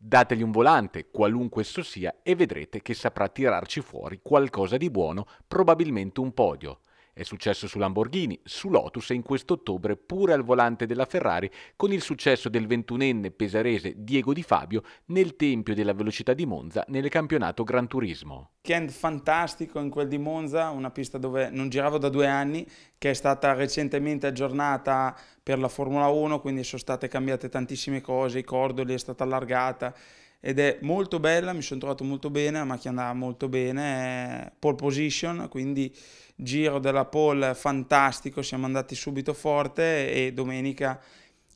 Dategli un volante, qualunque esso sia, e vedrete che saprà tirarci fuori qualcosa di buono, probabilmente un podio. È successo su Lamborghini, su Lotus e in questo ottobre pure al volante della Ferrari con il successo del ventunenne pesarese Diego Di Fabio nel Tempio della Velocità di Monza nel campionato Gran Turismo. Weekend fantastico in quel di Monza, una pista dove non giravo da due anni, che è stata recentemente aggiornata per la Formula 1, quindi sono state cambiate tantissime cose, i cordoli è stata allargata ed è molto bella, mi sono trovato molto bene, la macchina andava molto bene, eh, pole position, quindi giro della pole fantastico, siamo andati subito forte e domenica,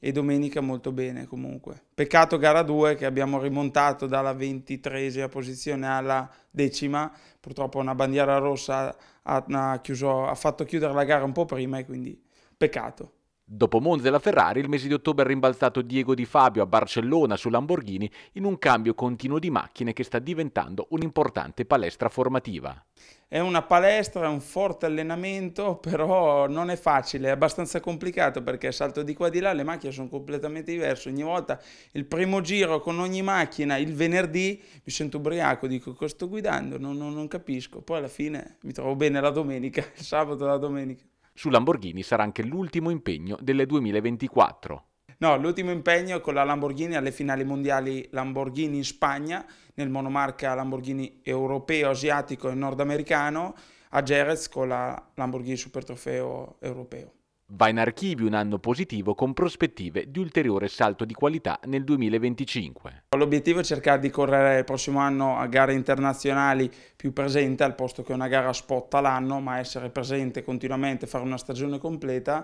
e domenica molto bene comunque. Peccato gara 2 che abbiamo rimontato dalla 23esima posizione alla decima, purtroppo una bandiera rossa ha, ha, chiuso, ha fatto chiudere la gara un po' prima e quindi peccato. Dopo Monza e la Ferrari, il mese di ottobre ha rimbalzato Diego Di Fabio a Barcellona su Lamborghini in un cambio continuo di macchine che sta diventando un'importante palestra formativa. È una palestra, è un forte allenamento, però non è facile, è abbastanza complicato perché salto di qua di là, le macchine sono completamente diverse. Ogni volta il primo giro con ogni macchina, il venerdì, mi sento ubriaco, dico cosa sto guidando, non, non, non capisco. Poi alla fine mi trovo bene la domenica, il sabato e la domenica. Su Lamborghini sarà anche l'ultimo impegno delle 2024. No, l'ultimo impegno con la Lamborghini alle finali mondiali Lamborghini in Spagna, nel monomarca Lamborghini europeo, asiatico e nordamericano, a Jerez con la Lamborghini Super Trofeo europeo. Va in archivio un anno positivo con prospettive di ulteriore salto di qualità nel 2025. L'obiettivo è cercare di correre il prossimo anno a gare internazionali più presente al posto che una gara spot all'anno, ma essere presente continuamente, fare una stagione completa.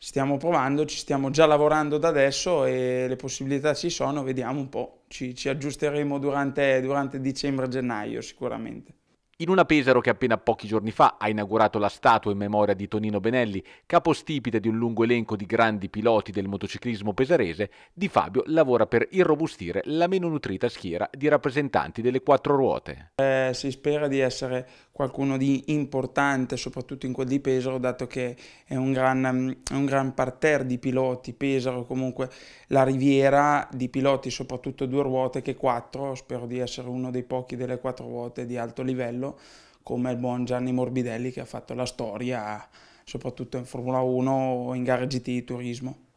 Stiamo provando, ci stiamo già lavorando da adesso e le possibilità ci sono, vediamo un po'. Ci, ci aggiusteremo durante, durante dicembre-gennaio sicuramente. In una Pesaro che appena pochi giorni fa ha inaugurato la statua in memoria di Tonino Benelli, capostipite di un lungo elenco di grandi piloti del motociclismo pesarese, Di Fabio lavora per irrobustire la meno nutrita schiera di rappresentanti delle quattro ruote. Eh, si spera di essere qualcuno di importante, soprattutto in quel di Pesaro, dato che è un gran, un gran parterre di piloti, Pesaro comunque la riviera di piloti, soprattutto due ruote che quattro, spero di essere uno dei pochi delle quattro ruote di alto livello, come il buon Gianni Morbidelli che ha fatto la storia, soprattutto in Formula 1 o in gare GT Turismo.